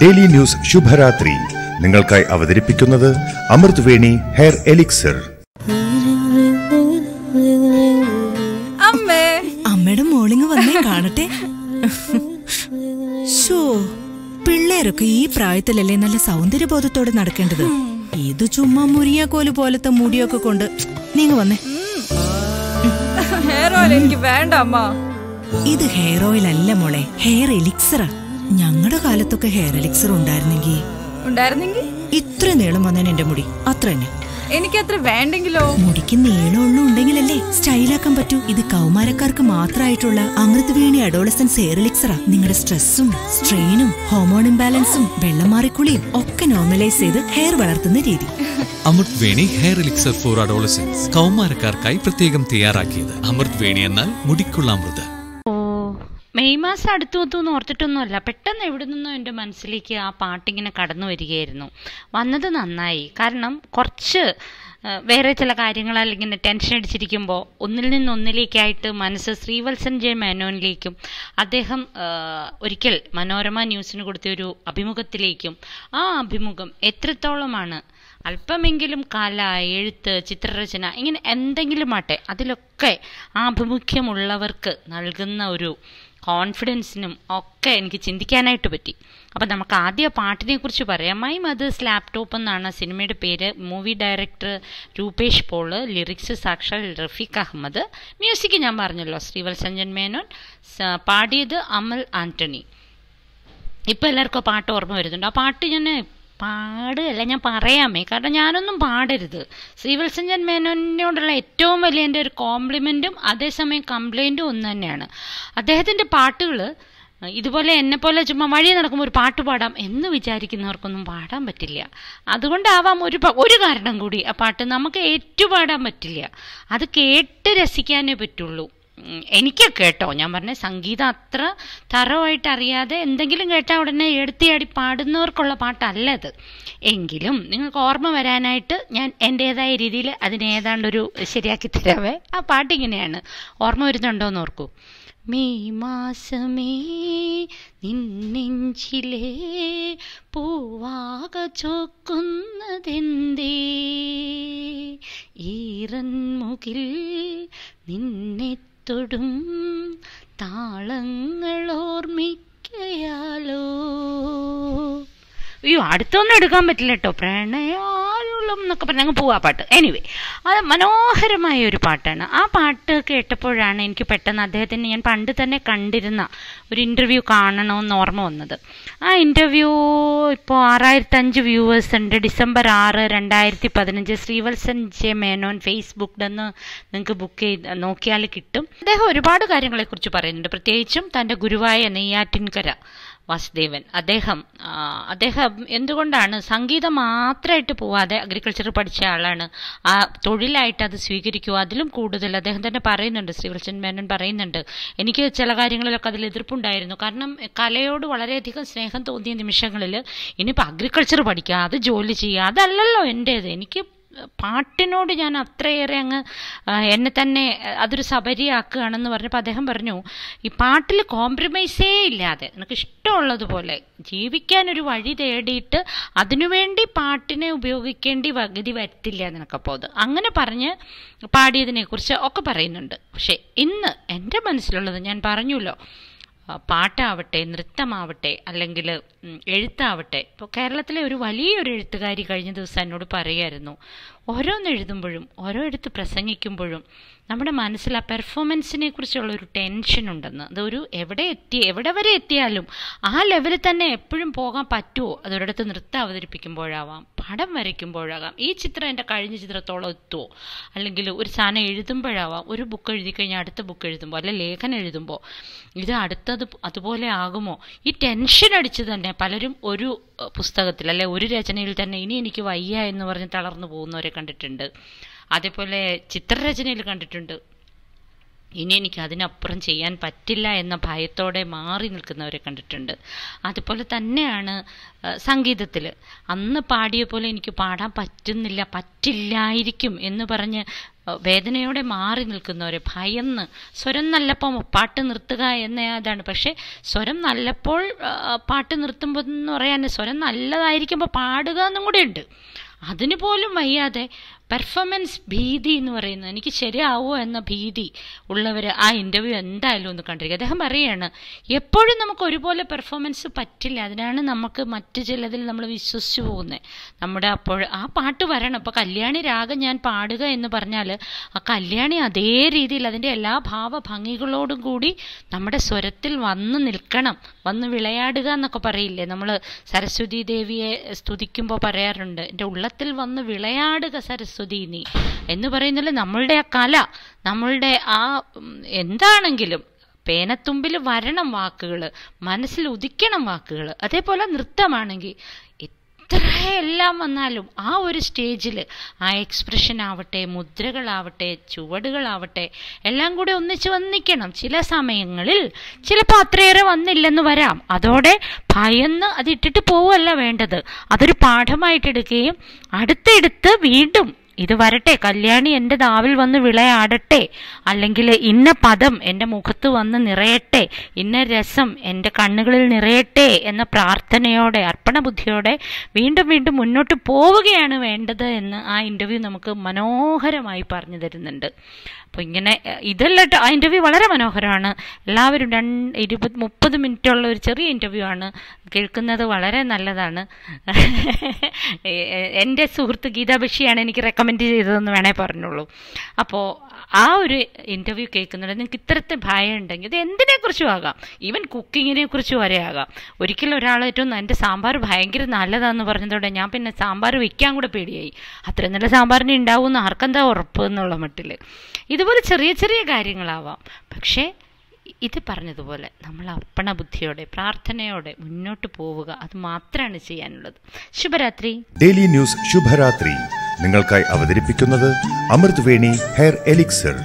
daily news ശുഭരാത്രി നിങ്ങൾക്കായി അവതരിപ്പിക്കുന്നത് അമൃത് വേണി ഹെയർ എലിക്സർ അമ്മേ അമ്മയുടെ മോളിങ് വന്നേ കാണട്ടെ പിള്ളേരൊക്കെ ഈ പ്രായത്തിലല്ലേ നല്ല സൗന്ദര്യബോധത്തോടെ നടക്കേണ്ടത് ഇത് ചുമ്മാ കോല് പോലത്തെ മുടിയൊക്കെ കൊണ്ട് നീങ്ങ വന്നേ ഹെയർ ഓയിൽ എനിക്ക് വേണ്ട അമ്മ ഇത് ഹെയർ ഓയിൽ അല്ല മോളെ ഹെയർ എലിക്സറാ ഞങ്ങളുടെ കാലത്തൊക്കെ ഹെയർ എലിക്സർ ഉണ്ടായിരുന്നെങ്കിൽ ഉണ്ടായിരുന്നെങ്കിൽ ഇത്ര നീളം വന്നേനെ എന്റെ മുടി അത്ര തന്നെ എനിക്ക് അത്ര വേണ്ടെങ്കിലോ മുടിക്ക് നീളമുള്ള ഉണ്ടെങ്കിലല്ലേ സ്റ്റൈലാക്കാൻ പറ്റൂ ഇത് കൗമാരക്കാർക്ക് മാത്രമായിട്ടുള്ള അമൃതവേണി അഡോളസൻസ് എയർലിക്സറാ നിങ്ങളുടെ സ്ട്രെസ്സും സ്ട്രെയിനും ഹോമോൺ ഇംബാലൻസും വെള്ളം മാറിക്കുളിയും ഒക്കെ നോർമലൈസ് ചെയ്ത് ഹെയർ വളർത്തുന്ന രീതി Amrut Veni hair elixir for adolescents കൗമാരക്കാർക്കായി പ്രത്യേകം തയ്യാറാക്കിയത് അമൃത് വേണി എന്നാൽ മുടിക്കുള്ള അമൃത് മെയ് മാസം അടുത്തു എത്തുമെന്ന് ഓർത്തിട്ടൊന്നുമല്ല പെട്ടെന്ന് എവിടെ നിന്നോ എൻ്റെ മനസ്സിലേക്ക് ആ പാട്ടിങ്ങനെ കടന്നു വരികയായിരുന്നു വന്നത് നന്നായി കാരണം കുറച്ച് വേറെ ചില കാര്യങ്ങളാൽ ഇങ്ങനെ ടെൻഷൻ അടിച്ചിരിക്കുമ്പോൾ ഒന്നിൽ നിന്ന് ഒന്നിലേക്കായിട്ട് മനസ്സ് ശ്രീവത്സൻ ജെ മേനോനിലേക്കും അദ്ദേഹം ഒരിക്കൽ മനോരമ ന്യൂസിന് കൊടുത്ത ഒരു അഭിമുഖത്തിലേക്കും ആ അഭിമുഖം എത്രത്തോളമാണ് അല്പമെങ്കിലും കല എഴുത്ത് ചിത്രരചന ഇങ്ങനെ എന്തെങ്കിലും ആട്ടെ അതിലൊക്കെ ആഭിമുഖ്യമുള്ളവർക്ക് നൽകുന്ന ഒരു കോൺഫിഡൻസിനും ഒക്കെ എനിക്ക് ചിന്തിക്കാനായിട്ട് പറ്റി അപ്പം നമുക്ക് ആദ്യ പാട്ടിനെക്കുറിച്ച് പറയാം മൈ മദേഴ്സ് ലാപ്ടോപ്പ് എന്നാണ് സിനിമയുടെ പേര് movie director Rupesh Paul lyrics സാക്ഷാൽ റഫീഖ് അഹമ്മദ് മ്യൂസിക് ഞാൻ പറഞ്ഞല്ലോ ശ്രീവത്സഞ്ജൻ മേനോൻ പാടിയത് അമൽ ആന്റണി ഇപ്പോൾ എല്ലാവർക്കും പാട്ട് ഓർമ്മ വരുന്നുണ്ട് ആ പാട്ട് ഞാൻ പാടുകയല്ല ഞാൻ പറയാമേ കാരണം ഞാനൊന്നും പാടരുത് ശ്രീ വിൽസഞ്ചൻ മേനോനോടുള്ള ഏറ്റവും വലിയ എൻ്റെ ഒരു കോംപ്ലിമെൻറ്റും അതേസമയം കംപ്ലൈൻറ്റും ഒന്ന് തന്നെയാണ് അദ്ദേഹത്തിൻ്റെ പാട്ടുകൾ ഇതുപോലെ എന്നെ പോലെ ചുമ്മാ വഴി നടക്കുമ്പോൾ ഒരു പാട്ട് പാടാം എന്ന് വിചാരിക്കുന്നവർക്കൊന്നും പാടാൻ പറ്റില്ല അതുകൊണ്ടാവാം ഒരു ഒരു കാരണം കൂടി ആ പാട്ട് നമുക്ക് ഏറ്റുപാടാൻ പറ്റില്ല അത് കേട്ട് രസിക്കാനേ പറ്റുള്ളൂ എനിക്ക് കേട്ടോ ഞാൻ പറഞ്ഞ സംഗീതം അത്ര തറവായിട്ട് അറിയാതെ എന്തെങ്കിലും കേട്ടാൽ ഉടനെ എടുത്തിയാടി പാടുന്നവർക്കുള്ള പാട്ടല്ല അത് എങ്കിലും നിങ്ങൾക്ക് ഓർമ്മ വരാനായിട്ട് ഞാൻ എൻ്റെതായ രീതിയിൽ അതിനേതാണ്ടൊരു ശരിയാക്കി തരാമേ ആ പാട്ടിങ്ങനെയാണ് ഓർമ്മ വരുന്നുണ്ടോ എന്ന് ഓർക്കൂ മെയ് മാസമേ നിന്നെഞ്ചിലേ പൂവാക ചോക്കുന്നതെന്തേ ഈറൻമുകിൽ നിന്നെ തൊടും താളങ്ങൾ ഓർമ്മിക്കയാലോ അയ്യോ അടുത്തൊന്നും എടുക്കാൻ പറ്റില്ല കേട്ടോ പ്രണയോ ഇഷ്ടം എന്നൊക്കെ പറഞ്ഞ് അങ്ങ് പോവാ പാട്ട് എനിവേ അത് മനോഹരമായ ഒരു പാട്ടാണ് ആ പാട്ട് കേട്ടപ്പോഴാണ് എനിക്ക് പെട്ടെന്ന് അദ്ദേഹത്തിന് ഞാൻ പണ്ട് തന്നെ കണ്ടിരുന്ന ഒരു ഇൻ്റർവ്യൂ കാണണമെന്ന് ഓർമ്മ വന്നത് ആ ഇൻ്റർവ്യൂ ഇപ്പോൾ അഞ്ച് വ്യൂവേഴ്സ് ഉണ്ട് ഡിസംബർ ആറ് രണ്ടായിരത്തി പതിനഞ്ച് ശ്രീവത്സൻ ജെ മേനോൻ ഫേസ്ബുക്കിലെന്ന് നിങ്ങൾക്ക് ബുക്ക് ചെയ്ത് നോക്കിയാൽ കിട്ടും അദ്ദേഹം ഒരുപാട് കാര്യങ്ങളെക്കുറിച്ച് പറയുന്നുണ്ട് പ്രത്യേകിച്ചും തൻ്റെ ഗുരുവായ നെയ്യാറ്റിൻകര വാസുദേവൻ അദ്ദേഹം അദ്ദേഹം എന്തുകൊണ്ടാണ് സംഗീതം മാത്രമായിട്ട് പോവാതെ അഗ്രികൾച്ചർ പഠിച്ച ആളാണ് ആ തൊഴിലായിട്ട് അത് സ്വീകരിക്കുക അതിലും കൂടുതൽ അദ്ദേഹം തന്നെ പറയുന്നുണ്ട് ശ്രീവൽസൻ മേനൻ പറയുന്നുണ്ട് എനിക്ക് ചില കാര്യങ്ങളിലൊക്കെ അതിൽ എതിർപ്പുണ്ടായിരുന്നു കാരണം കലയോട് വളരെയധികം സ്നേഹം തോന്നിയ നിമിഷങ്ങളിൽ ഇനിയിപ്പോൾ അഗ്രികൾച്ചർ പഠിക്കുക അത് ജോലി ചെയ്യുക അതല്ലല്ലോ എൻ്റേത് എനിക്ക് പാട്ടിനോട് ഞാൻ അത്രയേറെ അങ്ങ് എന്നെ തന്നെ അതൊരു സബരിയാക്കുകയാണെന്ന് പറഞ്ഞപ്പോൾ അദ്ദേഹം പറഞ്ഞു ഈ പാട്ടിൽ കോംപ്രമൈസേ ഇല്ലാതെ നിനക്ക് ഇഷ്ടമുള്ളതുപോലെ ജീവിക്കാനൊരു വഴി തേടിയിട്ട് അതിനുവേണ്ടി പാട്ടിനെ ഉപയോഗിക്കേണ്ടി വകുതി വരത്തില്ല നിനക്കപ്പോൾ അത് അങ്ങനെ പറഞ്ഞ് പാടിയതിനെക്കുറിച്ച് ഒക്കെ പറയുന്നുണ്ട് പക്ഷേ ഇന്ന് എൻ്റെ മനസ്സിലുള്ളത് ഞാൻ പറഞ്ഞല്ലോ പാട്ടാവട്ടെ നൃത്തമാവട്ടെ അല്ലെങ്കിൽ എഴുത്താവട്ടെ ഇപ്പോൾ കേരളത്തിലെ ഒരു വലിയൊരു എഴുത്തുകാരി കഴിഞ്ഞ ദിവസം എന്നോട് പറയുമായിരുന്നു ഓരോന്ന് എഴുതുമ്പോഴും ഓരോ എടുത്ത് പ്രസംഗിക്കുമ്പോഴും നമ്മുടെ മനസ്സിൽ ആ പെർഫോമൻസിനെ കുറിച്ചുള്ള ഒരു ടെൻഷൻ ഉണ്ടെന്ന് അതൊരു എവിടെ എത്തി എവിടെ വരെ എത്തിയാലും ആ ലെവലിൽ തന്നെ എപ്പോഴും പോകാൻ പറ്റുമോ അതൊരിടത്ത് നൃത്തം അവതരിപ്പിക്കുമ്പോഴാവാം പടം വരയ്ക്കുമ്പോഴാകാം ഈ ചിത്രം എൻ്റെ കഴിഞ്ഞ ചിത്രത്തോളം എത്തുമോ അല്ലെങ്കിൽ ഒരു സാധനം എഴുതുമ്പോഴാവാം ഒരു ബുക്ക് എഴുതി കഴിഞ്ഞാൽ അടുത്ത ബുക്ക് എഴുതുമ്പോൾ അല്ലെ ലേഖനം എഴുതുമ്പോൾ ഇത് അടുത്തത് അതുപോലെ ആകുമോ ഈ ടെൻഷൻ അടിച്ച് തന്നെ പലരും ഒരു പുസ്തകത്തിൽ അല്ലെ ഒരു രചനയിൽ തന്നെ ഇനി എനിക്ക് വയ്യ എന്ന് പറഞ്ഞ് തളർന്നു പോകുന്നവരെ കണ്ടിട്ടുണ്ട് അതേപോലെ ചിത്രരചനയിൽ കണ്ടിട്ടുണ്ട് ഇനി എനിക്ക് അതിനപ്പുറം ചെയ്യാൻ പറ്റില്ല എന്ന ഭയത്തോടെ മാറി നിൽക്കുന്നവരെ കണ്ടിട്ടുണ്ട് അതുപോലെ തന്നെയാണ് സംഗീതത്തിൽ അന്ന് പാടിയ പോലെ എനിക്ക് പാടാൻ പറ്റുന്നില്ല പറ്റില്ലായിരിക്കും എന്ന് പറഞ്ഞ് വേദനയോടെ മാറി നിൽക്കുന്നവരെ ഭയന്ന് സ്വരം നല്ലപ്പോൾ പാട്ട് നിർത്തുക എന്ന ഇതാണ് പക്ഷേ സ്വരം നല്ലപ്പോൾ പാട്ട് നിർത്തുമ്പോൾ എന്ന് പറയാൻ സ്വരം നല്ലതായിരിക്കുമ്പോൾ പാടുക എന്നും കൂടെ ഉണ്ട് അതിന് പോലും വയ്യാതെ പെർഫോമൻസ് ഭീതി എന്ന് പറയുന്നത് എനിക്ക് ശരിയാവോ എന്ന ഭീതി ഉള്ളവർ ആ ഇൻ്റർവ്യൂ എന്തായാലും ഒന്ന് കണ്ടിരിക്കുക അദ്ദേഹം പറയുകയാണ് എപ്പോഴും നമുക്ക് ഒരുപോലെ പെർഫോമൻസ് പറ്റില്ല അതിനാണ് നമുക്ക് മറ്റു ചിലതിൽ നമ്മൾ വിശ്വസിച്ചു പോകുന്നത് നമ്മുടെ അപ്പോൾ ആ പാട്ട് വരണം ഇപ്പോൾ കല്യാണി രാഗം ഞാൻ പാടുക എന്ന് പറഞ്ഞാൽ ആ കല്യാണി അതേ രീതിയിൽ അതിൻ്റെ എല്ലാ ഭാവഭംഗികളോടും കൂടി നമ്മുടെ സ്വരത്തിൽ വന്ന് നിൽക്കണം വന്ന് വിളയാടുക എന്നൊക്കെ പറയില്ലേ നമ്മൾ സരസ്വതി ദേവിയെ സ്തുതിക്കുമ്പോൾ പറയാറുണ്ട് എൻ്റെ ഉള്ളത്തിൽ വന്ന് വിളയാടുക സരസ് സ്തുതി നീ എന്ന് പറയുന്നത് നമ്മളുടെ ആ കല നമ്മളുടെ ആ എന്താണെങ്കിലും പേനത്തുമ്പിൽ വരണം വാക്കുകൾ മനസ്സിൽ ഉദിക്കണം വാക്കുകൾ അതേപോലെ നൃത്തമാണെങ്കിൽ എത്രയെല്ലാം വന്നാലും ആ ഒരു സ്റ്റേജിൽ ആ എക്സ്പ്രഷൻ ആവട്ടെ മുദ്രകളാവട്ടെ ചുവടുകളാവട്ടെ എല്ലാം കൂടെ ഒന്നിച്ച് വന്നിക്കണം ചില സമയങ്ങളിൽ ചിലപ്പോൾ അത്രയേറെ വന്നില്ലെന്ന് വരാം അതോടെ ഭയന്ന് അതിട്ടിട്ട് പോവുമല്ല വേണ്ടത് അതൊരു പാഠമായിട്ട് എടുക്കുകയും അടുത്തെടുത്ത് വീണ്ടും ഇത് വരട്ടെ കല്യാണി എൻ്റെ നാവിൽ വന്ന് വിളയാടട്ടെ അല്ലെങ്കിൽ ഇന്ന പദം എൻ്റെ മുഖത്ത് വന്ന് നിറയട്ടെ ഇന്ന രസം എൻ്റെ കണ്ണുകളിൽ നിറയട്ടെ എന്ന പ്രാർത്ഥനയോടെ ബുദ്ധിയോടെ വീണ്ടും വീണ്ടും മുന്നോട്ട് പോവുകയാണ് വേണ്ടത് എന്ന് ആ ഇൻ്റർവ്യൂ നമുക്ക് മനോഹരമായി പറഞ്ഞു തരുന്നുണ്ട് അപ്പോൾ ഇങ്ങനെ ഇതല്ല ആ ഇൻ്റർവ്യൂ വളരെ മനോഹരമാണ് എല്ലാവരും രണ്ട് ഇരുപത് മുപ്പത് മിനിറ്റുള്ള ഒരു ചെറിയ ഇൻ്റർവ്യൂ ആണ് കേൾക്കുന്നത് വളരെ നല്ലതാണ് എൻ്റെ സുഹൃത്ത് ഗീതാ ബഷിയാണ് എനിക്ക് റെക്കമെൻഡ് കമൻറ്റ് ചെയ്തതെന്ന് വേണേ പറഞ്ഞുള്ളൂ അപ്പോൾ ആ ഒരു ഇൻ്റർവ്യൂ കേൾക്കുന്നത് നിങ്ങൾക്ക് ഇത്തരത്തെ ഭയം ഉണ്ടെങ്കിൽ ഇത് എന്തിനെക്കുറിച്ചും ആകാം ഈവൻ കുക്കിങ്ങിനെ കുറിച്ച് വരെ ആകാം ഒരിക്കലും ഒരാൾ ഏറ്റവും എൻ്റെ സാമ്പാർ ഭയങ്കര നല്ലതാണെന്ന് പറഞ്ഞതോടെ ഞാൻ പിന്നെ സാമ്പാർ വയ്ക്കാൻ കൂടെ പേടിയായി അത്രയും നല്ല സാമ്പാറിന് ഉണ്ടാവുമെന്ന് ആർക്കെന്താ ഉറപ്പ് എന്നുള്ള മട്ടിൽ ഇതുപോലെ ചെറിയ ചെറിയ കാര്യങ്ങളാവാം പക്ഷേ ഇത് പറഞ്ഞതുപോലെ നമ്മൾ അർപ്പണ ബുദ്ധിയോടെ പ്രാർത്ഥനയോടെ മുന്നോട്ട് പോവുക അത് മാത്രമാണ് ചെയ്യാനുള്ളത് ശുഭരാത്രി ഡെയിലി ന്യൂസ് ശുഭരാത്രി നിങ്ങൾക്കായി അവതരിപ്പിക്കുന്നത് അമൃത് വേണി ഹെയർ എലിക്സർ